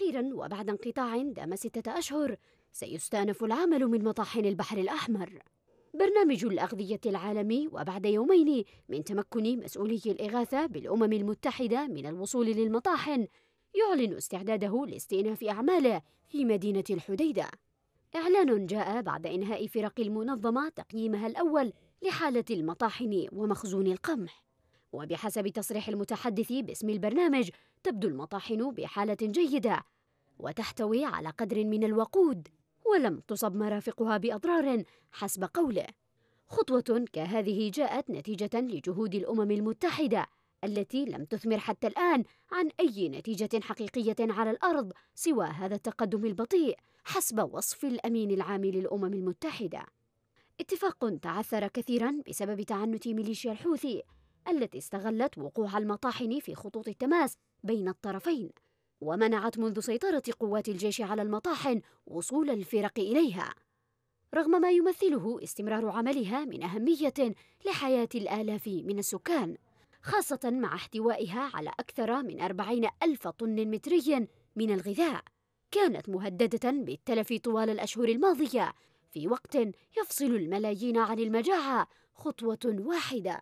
أخيرا وبعد انقطاع دام ستة أشهر سيستأنف العمل من مطاحن البحر الأحمر برنامج الأغذية العالمي وبعد يومين من تمكن مسؤولي الإغاثة بالأمم المتحدة من الوصول للمطاحن يعلن استعداده لاستئناف أعماله في مدينة الحديدة إعلان جاء بعد إنهاء فرق المنظمة تقييمها الأول لحالة المطاحن ومخزون القمح وبحسب تصريح المتحدث باسم البرنامج تبدو المطاحن بحالة جيدة وتحتوي على قدر من الوقود ولم تصب مرافقها بأضرار حسب قوله خطوة كهذه جاءت نتيجة لجهود الأمم المتحدة التي لم تثمر حتى الآن عن أي نتيجة حقيقية على الأرض سوى هذا التقدم البطيء حسب وصف الأمين العام للأمم المتحدة. اتفاق تعثر كثيرا بسبب تعنت ميليشيا الحوثي التي استغلت وقوع المطاحن في خطوط التماس بين الطرفين ومنعت منذ سيطرة قوات الجيش على المطاحن وصول الفرق إليها رغم ما يمثله استمرار عملها من أهمية لحياة الآلاف من السكان خاصة مع احتوائها على أكثر من أربعين ألف طن متري من الغذاء كانت مهددة بالتلف طوال الأشهر الماضية في وقت يفصل الملايين عن المجاعة خطوة واحدة